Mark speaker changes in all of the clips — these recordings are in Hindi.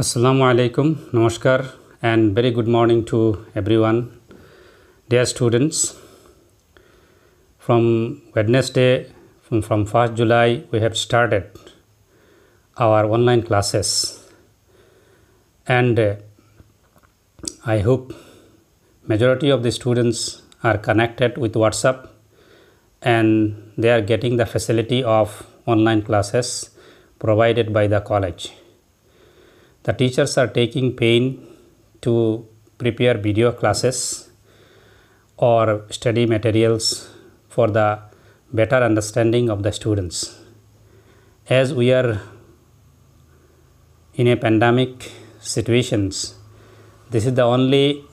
Speaker 1: Assalamu alaikum, namaskar, and very good morning to everyone. Dear students, from Wednesday, from, from 1st July, we have started our online classes, and uh, I hope majority of the students are connected with WhatsApp and they are getting the facility of online classes provided by the college. The teachers are taking pain to prepare video classes or study materials for the better understanding of the students. As we are in a pandemic situations, this is the only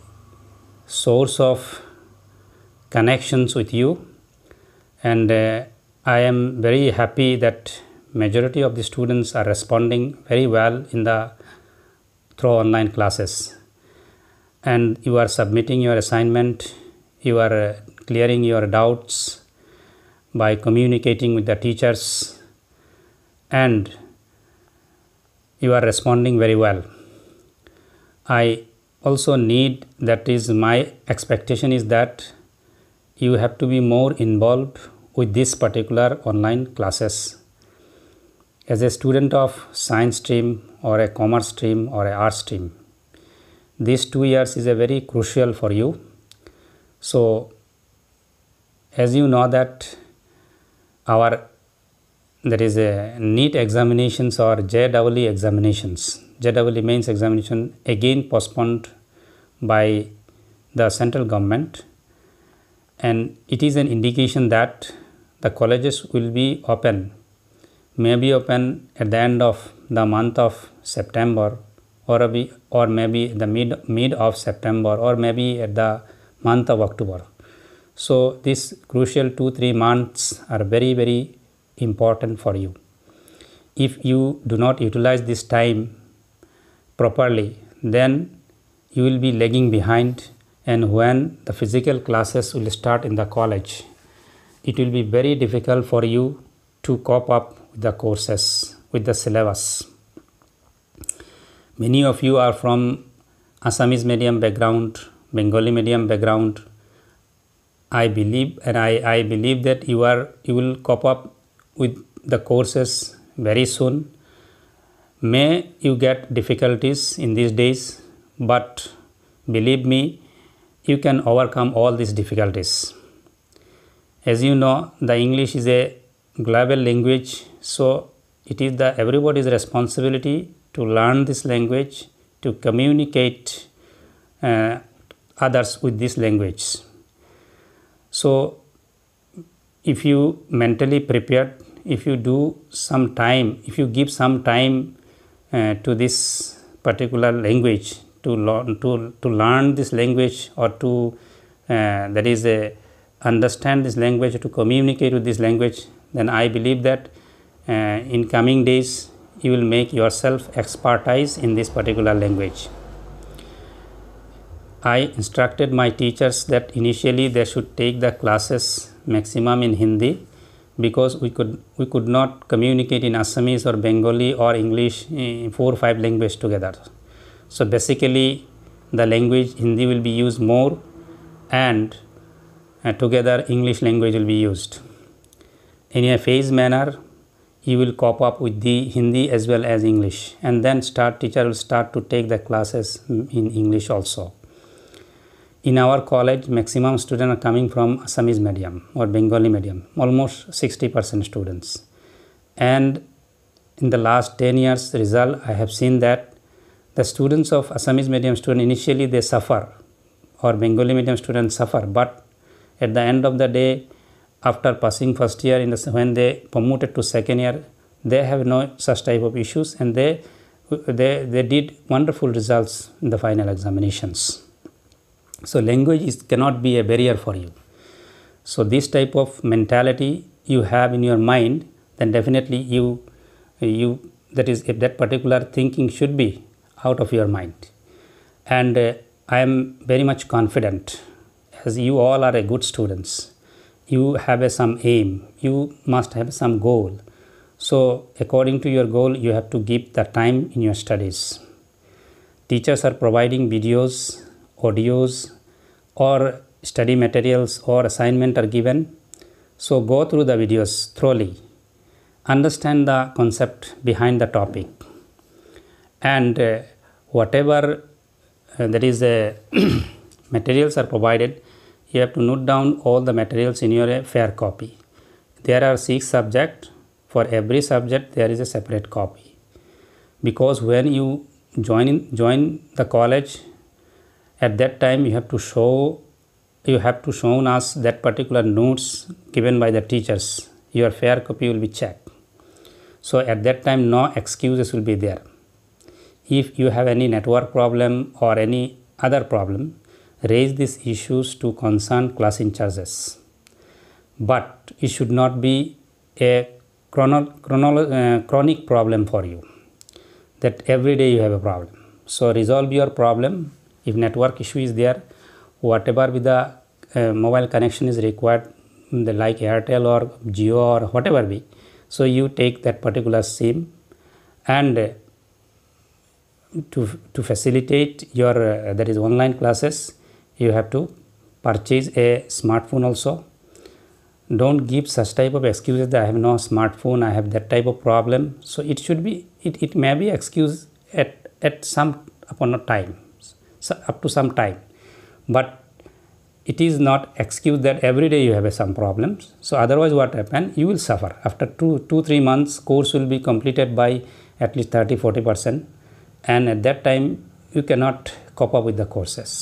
Speaker 1: source of connections with you and uh, I am very happy that majority of the students are responding very well in the through online classes and you are submitting your assignment you are uh, clearing your doubts by communicating with the teachers and you are responding very well i also need that is my expectation is that you have to be more involved with this particular online classes as a student of science stream or a commerce stream or a art stream. These two years is a very crucial for you. So as you know that our there is a NEET examinations or JEE examinations. JEE mains examination again postponed by the central government and it is an indication that the colleges will be open, may be open at the end of the month of September or, a or maybe the mid, mid of September or maybe at the month of October. So, this crucial 2-3 months are very very important for you. If you do not utilize this time properly, then you will be lagging behind and when the physical classes will start in the college, it will be very difficult for you to cope up with the courses with the syllabus. Many of you are from Assamese medium background, Bengali medium background. I believe and I, I believe that you are you will cop up with the courses very soon. May you get difficulties in these days, but believe me, you can overcome all these difficulties. As you know, the English is a global language, so it is the everybody's responsibility to learn this language, to communicate uh, others with this language. So, if you mentally prepared, if you do some time, if you give some time uh, to this particular language to learn to, to learn this language or to uh, that is a uh, understand this language to communicate with this language, then I believe that uh, in coming days you will make yourself expertise in this particular language. I instructed my teachers that initially they should take the classes maximum in Hindi because we could we could not communicate in Assamese or Bengali or English in four or five languages together. So basically the language Hindi will be used more and uh, together English language will be used. In a phased manner you will cop up with the Hindi as well as English and then start teacher will start to take the classes in English also. In our college maximum students are coming from Assamese medium or Bengali medium almost 60% students and in the last 10 years result I have seen that the students of Assamese medium student initially they suffer or Bengali medium students suffer but at the end of the day after passing first year in the, when they promoted to second year they have no such type of issues and they they, they did wonderful results in the final examinations so language is cannot be a barrier for you so this type of mentality you have in your mind then definitely you you that is if that particular thinking should be out of your mind and uh, i am very much confident as you all are a good students you have a, some aim, you must have some goal. So, according to your goal, you have to give the time in your studies. Teachers are providing videos, audios, or study materials or assignment are given. So, go through the videos thoroughly. Understand the concept behind the topic. And uh, whatever uh, that is uh, materials are provided, you have to note down all the materials in your fair copy. There are six subjects. For every subject, there is a separate copy. Because when you join in, join the college, at that time you have to show you have to shown us that particular notes given by the teachers. Your fair copy will be checked. So at that time, no excuses will be there. If you have any network problem or any other problem, raise these issues to concerned class in charges. But it should not be a chrono, chrono, uh, chronic problem for you that every day you have a problem. So resolve your problem. If network issue is there, whatever with the uh, mobile connection is required, the like Airtel or Geo or whatever be. So you take that particular SIM and uh, to, to facilitate your uh, that is online classes you have to purchase a smartphone also don't give such type of excuses that i have no smartphone i have that type of problem so it should be it, it may be excuse at at some upon a time so up to some time but it is not excuse that every day you have some problems so otherwise what happen you will suffer after two two three months course will be completed by at least 30 40 percent and at that time you cannot cope up with the courses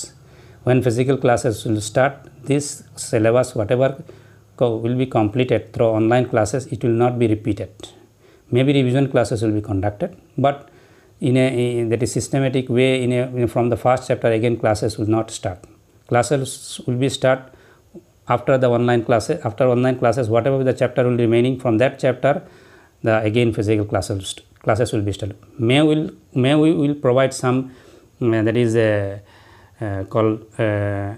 Speaker 1: when physical classes will start this syllabus whatever will be completed through online classes it will not be repeated maybe revision classes will be conducted but in a in that is systematic way in a in from the first chapter again classes will not start classes will be start after the online classes after online classes whatever the chapter will remaining from that chapter the again physical classes classes will be started may will may we will provide some uh, that is a uh, uh, called uh,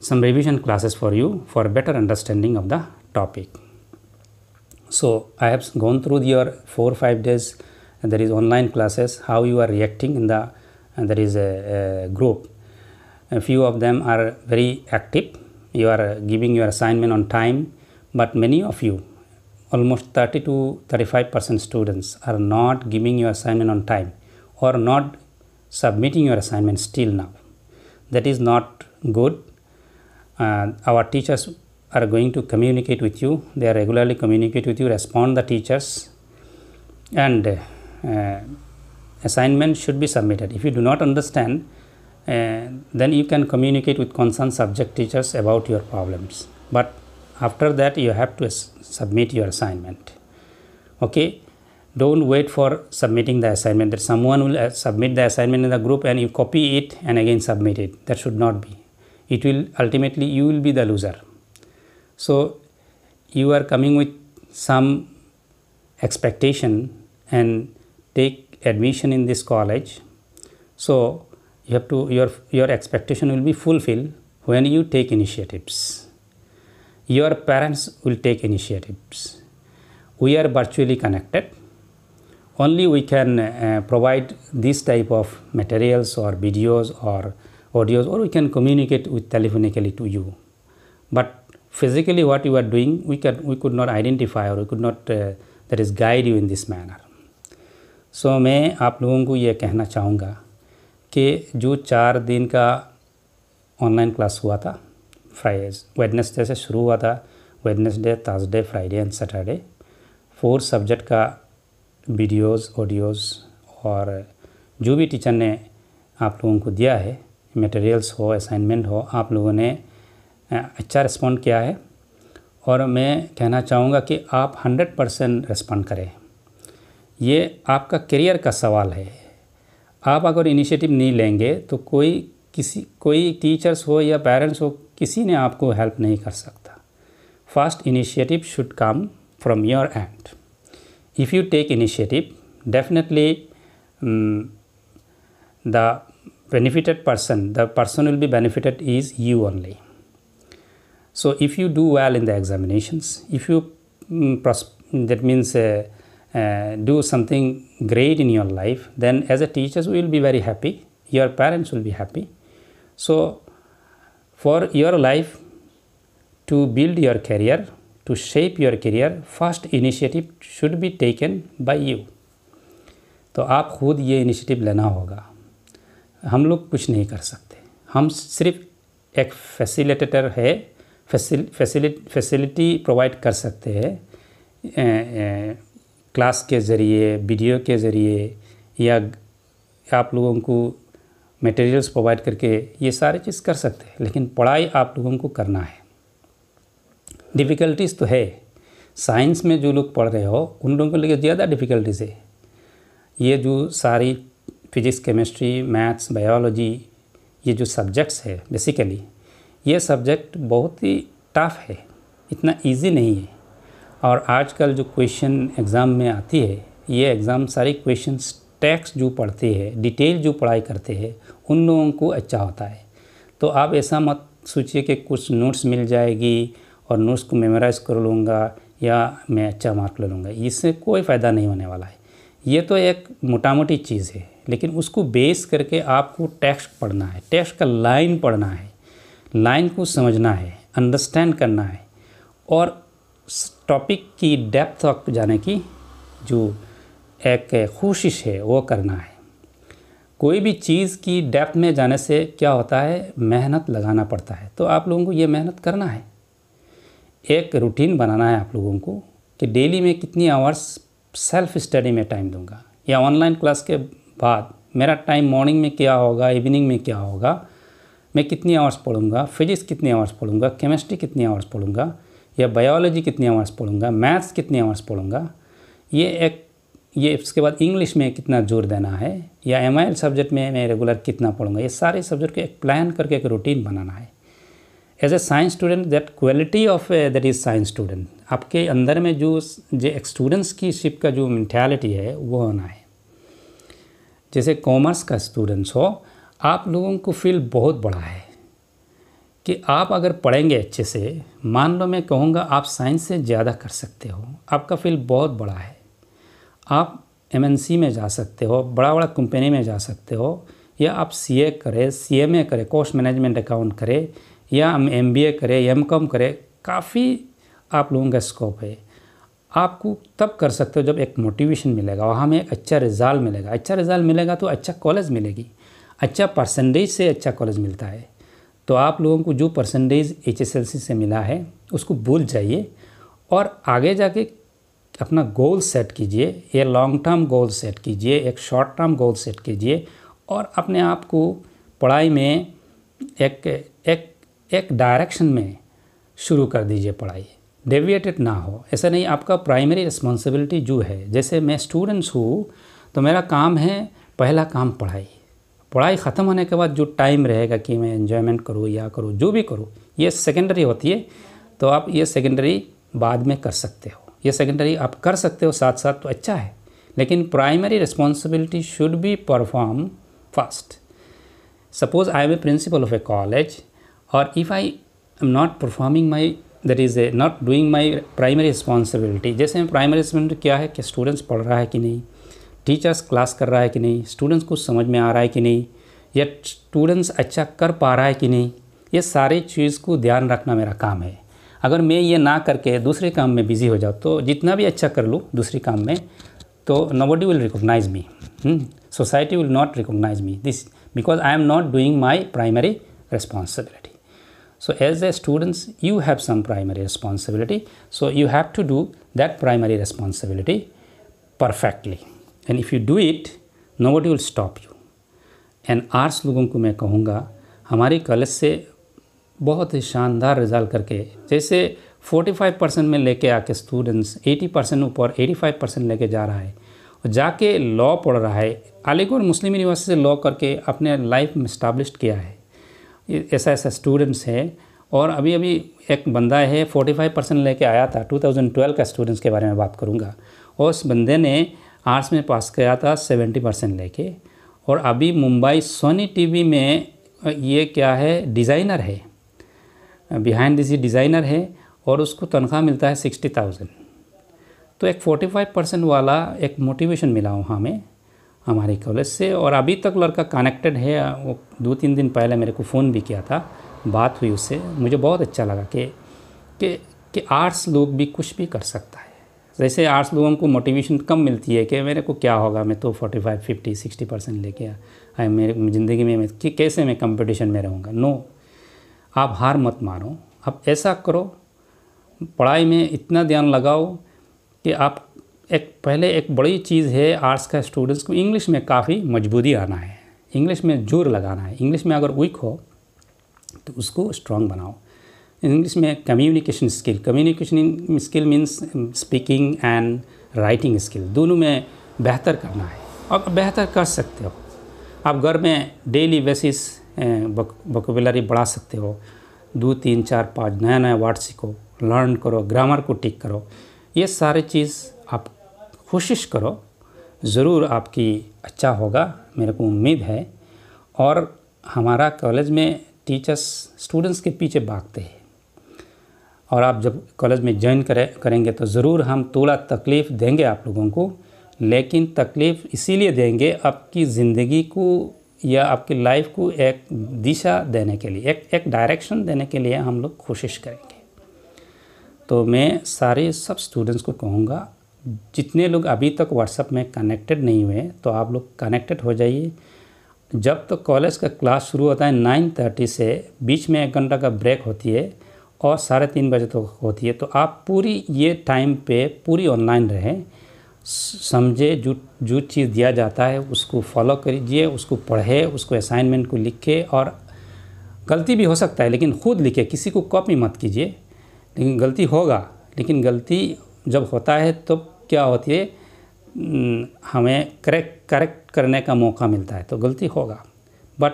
Speaker 1: some revision classes for you for better understanding of the topic. So I have gone through your four or five days and there is online classes how you are reacting in the and there is a, a group. A few of them are very active. You are giving your assignment on time, but many of you, almost 30 to 35 percent students, are not giving your assignment on time or not submitting your assignment still now. That is not good. Uh, our teachers are going to communicate with you. They regularly communicate with you, respond the teachers and uh, assignment should be submitted. If you do not understand, uh, then you can communicate with concerned subject teachers about your problems. But after that, you have to submit your assignment. Okay, don't wait for submitting the assignment that someone will uh, submit the assignment in the group and you copy it and again submit it that should not be it will ultimately you will be the loser so you are coming with some expectation and take admission in this college so you have to your your expectation will be fulfilled when you take initiatives your parents will take initiatives we are virtually connected only we can uh, provide this type of materials or videos or audios or we can communicate with telephonically to you but physically what you are doing we can we could not identify or we could not uh, that is guide you in this manner so, main aap logon ko ye kehna chahunga कि jo 4 din ka online class hua tha फ्राइज wednesday se shuru hua tha wednesday thursday friday and saturday four subject ka videos audios और जो भी टीचर ने आप लोगों को दिया है मटेरियल्स हो असाइनमेंट हो आप लोगों ने अच्छा रिस्पॉन्ड किया है और मैं कहना चाहूँगा कि आप 100 परसेंट रिस्पॉन्ड करें ये आपका करियर का सवाल है आप अगर इनिशिएटिव नहीं लेंगे तो कोई किसी कोई टीचर्स हो या पेरेंट्स हो किसी ने आपको हेल्प नहीं कर सकता fast initiative should come from your end if you take initiative definitely um, the benefited person the person will be benefited is you only so if you do well in the examinations if you um, that means uh, uh, do something great in your life then as a teacher, we will be very happy your parents will be happy so for your life to build your career to shape your career, first initiative should be taken by you. तो आप खुद ये इनिशिएटिव लेना होगा हम लोग कुछ नहीं कर सकते हम सिर्फ एक फैसिलिटेटर है फैसिलिटी प्रोवाइड कर सकते हैं क्लास के ज़रिए वीडियो के ज़रिए या आप लोगों को मटेरियल्स प्रोवाइड करके ये सारे चीज़ कर सकते हैं लेकिन पढ़ाई आप लोगों को करना है डिफ़िकल्टीज़ तो है साइंस में जो लोग पढ़ रहे हो उन लोगों के लिए ज़्यादा डिफ़िकल्टीज़ है ये जो सारी फिजिक्स केमिस्ट्री मैथ्स बायोलॉजी ये जो सब्जेक्ट्स है बेसिकली ये सब्जेक्ट बहुत ही टफ है इतना इजी नहीं है और आजकल जो क्वेश्चन एग्ज़ाम में आती है ये एग्ज़ाम सारी क्वेश्चन टैक्स जो पढ़ते हैं डिटेल जो पढ़ाई करते हैं उन लोगों को अच्छा होता है तो आप ऐसा मत सोचिए कि कुछ नोट्स मिल जाएगी और नोट्स को मेमोराइज़ कर लूँगा या मैं अच्छा मार्क ले लूँगा इससे कोई फ़ायदा नहीं होने वाला है ये तो एक मोटा मोटी चीज़ है लेकिन उसको बेस करके आपको टेक्स्ट पढ़ना है टेक्स्ट का लाइन पढ़ना है लाइन को समझना है अंडरस्टैंड करना है और टॉपिक की डेप्थ तक जाने की जो एक कोशिश है वो करना है कोई भी चीज़ की डेप्थ में जाने से क्या होता है मेहनत लगाना पड़ता है तो आप लोगों को ये मेहनत करना है एक रूटीन बनाना है आप लोगों को कि डेली में कितनी आवर्स सेल्फ स्टडी में टाइम दूंगा या ऑनलाइन क्लास के बाद मेरा टाइम मॉर्निंग में क्या होगा इवनिंग में क्या होगा मैं कितनी आवर्स पढ़ूंगा फिजिक्स कितनी आवर्स पढ़ूंगा केमिस्ट्री कितनी आवर्स पढ़ूंगा या बायोलॉजी कितनी आवर्स पढ़ूंगा मैथ्स कितनी आवर्स पढ़ूंगा ये एक ये इसके बाद इंग्लिश में कितना जोर देना है या एम सब्जेक्ट में मैं रेगुलर कितना पढ़ूंगा ये सारे सब्जेक्ट को एक प्लान करके एक रूटीन बनाना है as a science student that quality of that is science student आपके अंदर में जो जो स्टूडेंट्स की शिप का जो मैंटेलिटी है वो होना है जैसे कॉमर्स का स्टूडेंट्स हो आप लोगों को फील बहुत बड़ा है कि आप अगर पढ़ेंगे अच्छे से मान लो मैं कहूँगा आप साइंस से ज़्यादा कर सकते हो आपका फील बहुत बड़ा है आप एम में जा सकते हो बड़ा बड़ा कंपनी में जा सकते हो या आप सी ए करें सी एम ए करें कॉस्ट मैनेजमेंट अकाउंट करें या हम एम बी ए करें एम कॉम करें काफ़ी आप लोगों का स्कोप है आपको तब कर सकते हो जब एक मोटिवेशन मिलेगा वहाँ में अच्छा रिजल्ट मिलेगा अच्छा रिजल्ट मिलेगा तो अच्छा कॉलेज मिलेगी अच्छा परसेंटेज से अच्छा कॉलेज मिलता है तो आप लोगों को जो परसेंटेज एच से मिला है उसको भूल जाइए और आगे जाके अपना गोल सेट कीजिए ये लॉन्ग टर्म गोल सेट कीजिए एक शॉर्ट टर्म गोल सेट कीजिए और अपने आप को पढ़ाई में एक एक डायरेक्शन में शुरू कर दीजिए पढ़ाई डेविएटेड ना हो ऐसा नहीं आपका प्राइमरी रिस्पॉन्सिबिलिटी जो है जैसे मैं स्टूडेंट्स हूँ तो मेरा काम है पहला काम पढ़ाई पढ़ाई ख़त्म होने के बाद जो टाइम रहेगा कि मैं इन्जॉयमेंट करूँ या करूँ जो भी करूँ ये सेकेंडरी होती है तो आप ये सेकेंडरी बाद में कर सकते हो ये सेकेंडरी आप कर सकते हो साथ साथ तो अच्छा है लेकिन primary responsibility should be perform fast suppose I am a principal of a college or if I am not performing my that is a not doing my primary responsibility जैसे मैं प्राइमरी रिस्पॉन्सिबिलिटी क्या है कि स्टूडेंट्स पढ़ रहा है कि नहीं टीचर्स क्लास कर रहा है कि नहीं स्टूडेंट्स को समझ में आ रहा है कि नहीं या स्टूडेंट्स अच्छा कर पा रहा है कि नहीं ये सारी चीज़ को ध्यान रखना मेरा काम है अगर मैं ये ना करके दूसरे काम में बिज़ी हो जाऊँ तो जितना भी अच्छा कर लूँ दूसरे काम में तो nobody will recognise me society will not recognise me this because I am not doing my primary responsibility So as a students, you have some primary responsibility. So you have to do that primary responsibility perfectly. And if you do it, nobody will stop you. and arts लोगों को मैं कहूँगा हमारे कॉलेज से बहुत ही शानदार रिजल्ट करके जैसे 45 परसेंट में लेके आके स्टूडेंट्स 80 परसेंट ऊपर 85 परसेंट लेके जा रहा है और जाके लॉ पढ़ रहा है अलीगढ़ मुस्लिम यूनिवर्सिटी से लॉ करके अपने लाइफ में इस्टाब्लिश किया है ऐसा ऐसा स्टूडेंट्स हैं और अभी अभी एक बंदा है 45 परसेंट लेके आया था 2012 का स्टूडेंट्स के बारे में बात करूँगा और उस बंदे ने आर्ट्स में पास किया था 70 परसेंट ले और अभी मुंबई सोनी टीवी में ये क्या है डिज़ाइनर है बिहाइंड दिस डिज़ाइनर है और उसको तनख्वाह मिलता है सिक्सटी थाउजेंड तो एक फोर्टी फाइव परसेंट वाला एक मोटिवेशन मिला वहाँ में हमारे कॉलेज से और अभी तक लड़का कनेक्टेड है वो दो तीन दिन पहले मेरे को फ़ोन भी किया था बात हुई उससे मुझे बहुत अच्छा लगा कि कि कि आर्ट्स लोग भी कुछ भी कर सकता है जैसे आर्ट्स लोगों को मोटिवेशन कम मिलती है कि मेरे को क्या होगा मैं तो 45, 50, 60 परसेंट लेके आए मेरे ज़िंदगी में मैं कि कैसे मैं कंपटीशन में रहूँगा नो आप हार मत मारो आप ऐसा करो पढ़ाई में इतना ध्यान लगाओ कि आप एक पहले एक बड़ी चीज़ है आर्ट्स का स्टूडेंट्स को इंग्लिश में काफ़ी मजबूती आना है इंग्लिश में जोर लगाना है इंग्लिश में अगर वीक हो तो उसको स्ट्रांग बनाओ इंग्लिश में communication skill communication skill means speaking and writing skill दोनों में बेहतर करना है आप बेहतर कर सकते हो आप घर में डेली बेसिस वोकेबलरी बढ़ा सकते हो दो तीन चार पाँच नया नया वर्ड सीखो लर्न करो ग्रामर को टिक करो ये सारे चीज़ कोशिश करो ज़रूर आपकी अच्छा होगा मेरे को उम्मीद है और हमारा कॉलेज में टीचर्स स्टूडेंट्स के पीछे भागते हैं और आप जब कॉलेज में ज्वाइन करें करेंगे तो ज़रूर हम थोड़ा तकलीफ़ देंगे आप लोगों को लेकिन तकलीफ़ इसीलिए देंगे आपकी ज़िंदगी को या आपकी लाइफ को एक दिशा देने के लिए एक एक डायरेक्शन देने के लिए हम लोग कोशिश करेंगे तो मैं सारे सब स्टूडेंट्स को कहूँगा जितने लोग अभी तक व्हाट्सअप में कनेक्टेड नहीं हुए तो आप लोग कनेक्टेड हो जाइए जब तक तो कॉलेज का क्लास शुरू होता है नाइन थर्टी से बीच में एक घंटा का ब्रेक होती है और साढ़े तीन बजे तक तो होती है तो आप पूरी ये टाइम पे पूरी ऑनलाइन रहें समझे जो जो चीज़ दिया जाता है उसको फॉलो करिए उसको पढ़े उसको असाइनमेंट को लिखे और गलती भी हो सकता है लेकिन खुद लिखे किसी को कॉपी मत कीजिए लेकिन गलती होगा लेकिन गलती जब होता है तो क्या होती है हम्म, हमें करेक्ट करेक्ट करने का मौका मिलता है तो गलती होगा but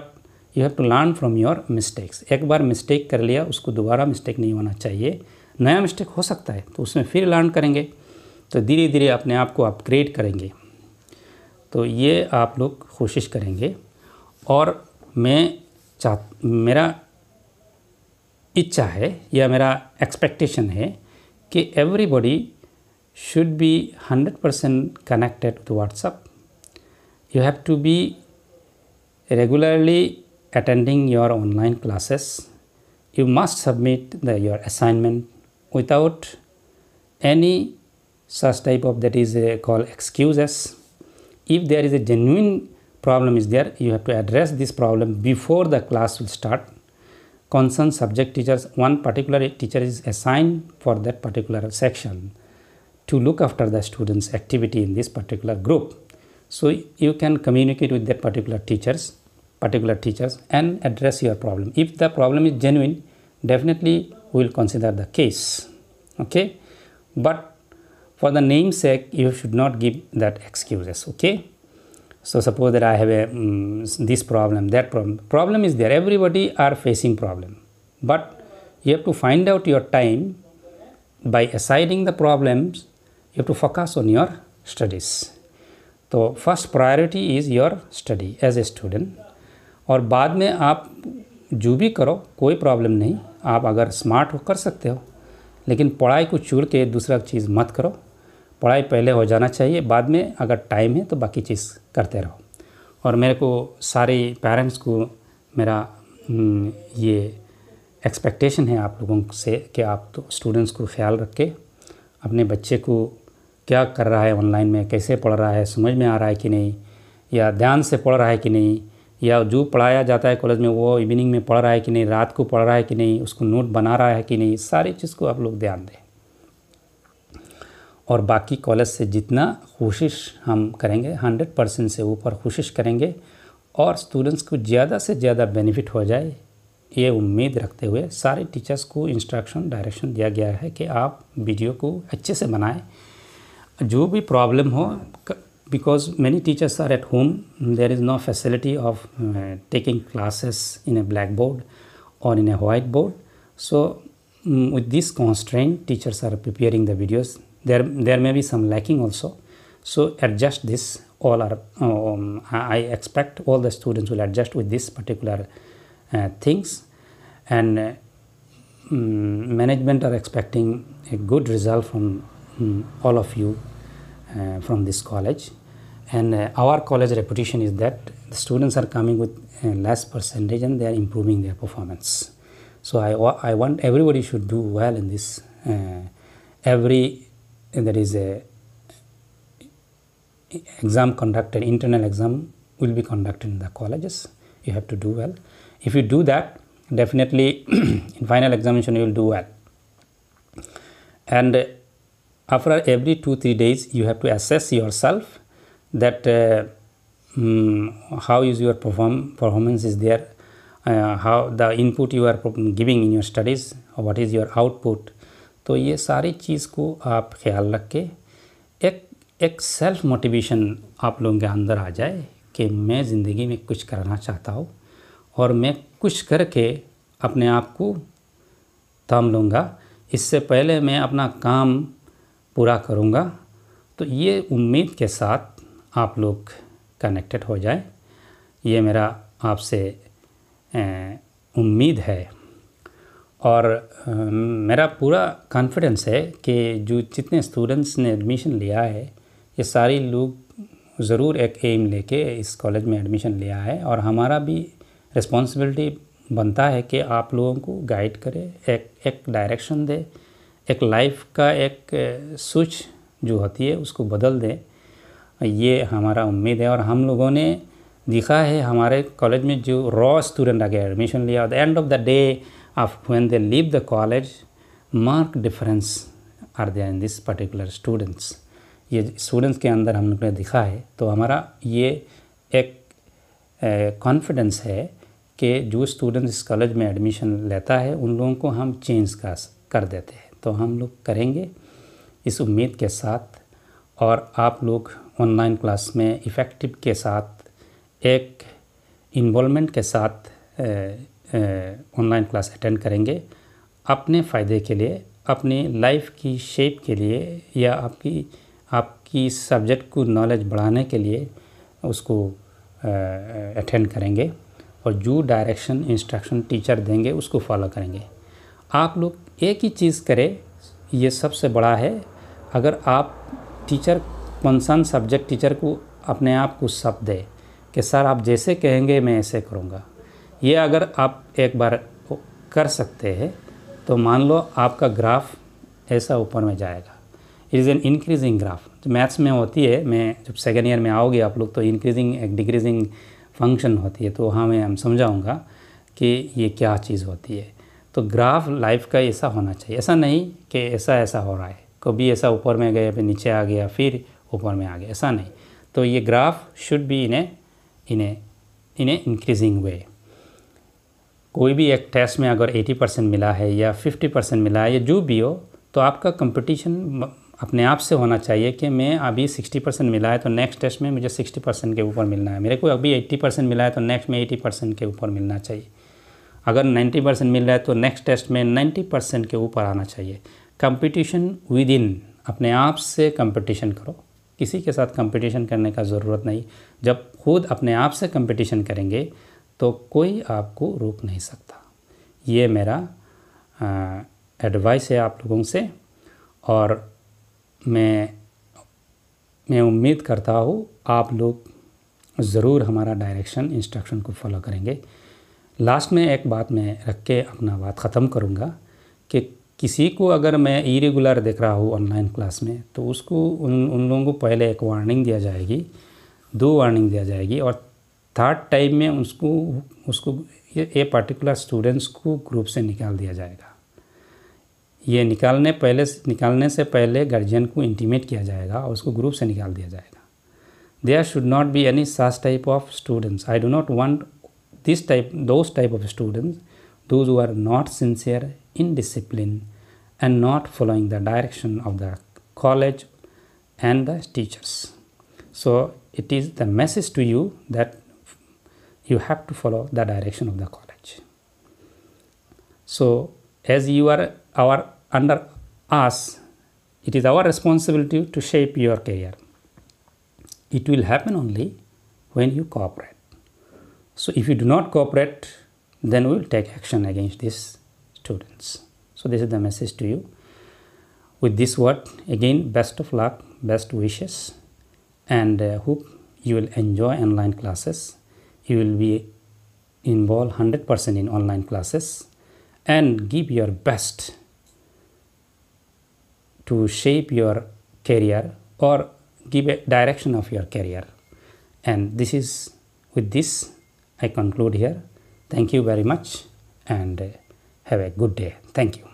Speaker 1: you have to learn from your mistakes एक बार मिस्टेक कर लिया उसको दोबारा मिस्टेक नहीं होना चाहिए नया मिस्टेक हो सकता है तो उसमें फिर लर्न करेंगे तो धीरे धीरे अपने आप को अपग्रेड करेंगे तो ये आप लोग कोशिश करेंगे और मैं चाह मेरा इच्छा है या मेरा एक्सपेक्टेशन है कि everybody should be 100% connected to WhatsApp. You have to be regularly attending your online classes. You must submit the, your assignment without any such type of that is uh, called excuses. If there is a genuine problem is there, you have to address this problem before the class will start. Concerned subject teachers, one particular teacher is assigned for that particular section to look after the students activity in this particular group. So you can communicate with that particular teachers, particular teachers and address your problem. If the problem is genuine, definitely we will consider the case. Okay. But for the namesake, you should not give that excuses. Okay. So suppose that I have a, um, this problem, that problem. Problem is there. Everybody are facing problem. But you have to find out your time by assigning the problems have to focus on your studies तो first priority is your study as a student और बाद में आप जो भी करो कोई प्रॉब्लम नहीं आप अगर स्मार्ट हो कर सकते हो लेकिन पढ़ाई को छोड़ के दूसरा चीज़ मत करो पढ़ाई पहले हो जाना चाहिए बाद में अगर टाइम है तो बाकी चीज़ करते रहो और मेरे को सारे पेरेंट्स को मेरा हम्म, ये एक्सपेक्टेशन है आप लोगों से कि आप तो स्टूडेंट्स को ख्याल रख के अपने बच्चे को क्या कर रहा है ऑनलाइन में कैसे पढ़ रहा है समझ में आ रहा है कि नहीं या ध्यान से पढ़ रहा है कि नहीं या जो पढ़ाया जाता है कॉलेज में वो इवनिंग में पढ़ रहा है कि नहीं रात को पढ़ रहा है कि नहीं उसको नोट बना रहा है कि नहीं सारी चीज़ को आप लोग ध्यान दें और बाकी कॉलेज से जितना कोशिश हम करेंगे हंड्रेड परसेंट से ऊपर कोशिश करेंगे और स्टूडेंट्स को ज़्यादा से ज़्यादा बेनिफिट हो जाए ये उम्मीद रखते हुए सारे टीचर्स को इंस्ट्रक्शन डायरेक्शन दिया गया है कि आप वीडियो को अच्छे से बनाएं जो problem problem because many teachers are at home there is no facility of uh, taking classes in a blackboard or in a whiteboard so mm, with this constraint teachers are preparing the videos there there may be some lacking also so adjust this all are um, i expect all the students will adjust with this particular uh, things and uh, mm, management are expecting a good result from mm, all of you uh, from this college and uh, our college reputation is that the students are coming with uh, less percentage and they are improving their performance so i, I want everybody should do well in this every there is a exam conducted internal exam will be conducted in the colleges you have to do well if you do that definitely in final examination you will do well and after every two three days you have to assess yourself that uh, um, how is your perform performance is there uh, how the input you are giving in your studies or what is your output तो ये सारी चीज़ को आप ख्याल रख के एक एक सेल्फ मोटिवेशन आप लोगों के अंदर आ जाए कि मैं ज़िंदगी में कुछ करना चाहता हूँ और मैं कुछ करके अपने आप को थाम लूँगा इससे पहले मैं अपना काम पूरा करूँगा तो ये उम्मीद के साथ आप लोग कनेक्टेड हो जाए ये मेरा आपसे उम्मीद है और मेरा पूरा कॉन्फिडेंस है कि जो जितने स्टूडेंट्स ने एडमिशन लिया है ये सारे लोग ज़रूर एक एम लेके इस कॉलेज में एडमिशन लिया है और हमारा भी रिस्पॉन्सिबिलिटी बनता है कि आप लोगों को गाइड करे एक एक डायरेक्शन दे एक लाइफ का एक सोच जो होती है उसको बदल दें ये हमारा उम्मीद है और हम लोगों ने दिखा है हमारे कॉलेज में जो रॉ स्टूडेंट आगे एडमिशन लिया the end of the day of when they leave the college mark difference are they in this particular students ये स्टूडेंट्स के अंदर हम लोगों ने दिखा है तो हमारा ये एक कॉन्फिडेंस है कि जो स्टूडेंट्स इस कॉलेज में एडमिशन लेता है उन लोगों को हम चेंज कर देते हैं तो हम लोग करेंगे इस उम्मीद के साथ और आप लोग ऑनलाइन क्लास में इफ़ेक्टिव के साथ एक इन्वॉलमेंट के साथ ऑनलाइन क्लास अटेंड करेंगे अपने फ़ायदे के लिए अपनी लाइफ की शेप के लिए या आपकी आपकी सब्जेक्ट को नॉलेज बढ़ाने के लिए उसको अटेंड करेंगे और जो डायरेक्शन इंस्ट्रक्शन टीचर देंगे उसको फॉलो करेंगे आप लोग एक ही चीज़ करें ये सबसे बड़ा है अगर आप टीचर कंसर्न सब्जेक्ट टीचर को अपने आप को सब दे कि सर आप जैसे कहेंगे मैं ऐसे करूँगा ये अगर आप एक बार कर सकते हैं तो मान लो आपका ग्राफ ऐसा ऊपर में जाएगा it is an increasing graph जो मैथ्स में होती है मैं जब सेकेंड ईयर में आओगे आप लोग तो इंक्रीजिंग एक डिक्रीजिंग फंक्शन होती है तो हाँ मैं हम समझाऊँगा कि ये क्या चीज़ होती है तो ग्राफ लाइफ का ऐसा होना चाहिए ऐसा नहीं कि ऐसा ऐसा हो रहा है कभी ऐसा ऊपर में गया फिर नीचे आ गया फिर ऊपर में आ गया ऐसा नहीं तो ये graph should be in a in a in a increasing way कोई भी एक टेस्ट में अगर 80 परसेंट मिला है या 50 परसेंट मिला है या जो भी हो तो आपका कंपटीशन अपने आप से होना चाहिए कि मैं अभी 60 परसेंट मिला है तो नेक्स्ट टेस्ट में मुझे 60 परसेंट के ऊपर मिलना है मेरे को अभी 80 परसेंट मिला है तो नेक्स्ट में 80 परसेंट के ऊपर मिलना चाहिए अगर 90 परसेंट मिल रहा है तो नेक्स्ट टेस्ट में 90 परसेंट के ऊपर आना चाहिए कंपटीशन विद इन अपने आप से कंपटीशन करो किसी के साथ कंपटीशन करने का ज़रूरत नहीं जब खुद अपने आप से कंपटीशन करेंगे तो कोई आपको रोक नहीं सकता ये मेरा एडवाइस है आप लोगों से और मैं मैं उम्मीद करता हूँ आप लोग ज़रूर हमारा डायरेक्शन इंस्ट्रक्शन को फॉलो करेंगे लास्ट में एक बात मैं रख के अपना बात ख़त्म करूँगा कि किसी को अगर मैं इरेगुलर देख रहा हूँ ऑनलाइन क्लास में तो उसको उन उन लोगों को पहले एक वार्निंग दिया जाएगी दो वार्निंग दिया जाएगी और थर्ड टाइम में उसको उसको ये, पार्टिकुलर पर्टिकुलर स्टूडेंट्स को ग्रुप से निकाल दिया जाएगा ये निकालने पहले निकालने से पहले गार्जियन को इंटीमेट किया जाएगा और उसको ग्रुप से निकाल दिया जाएगा there should not be any such type of students I do not want this type those type of students those who are not sincere in discipline and not following the direction of the college and the teachers so it is the message to you that you have to follow the direction of the college so as you are our under us it is our responsibility to shape your career it will happen only when you cooperate so if you do not cooperate, then we will take action against these students. So this is the message to you. With this word, again, best of luck, best wishes, and uh, hope you will enjoy online classes. You will be involved 100% in online classes and give your best to shape your career or give a direction of your career. And this is with this I conclude here. Thank you very much and uh, have a good day. Thank you.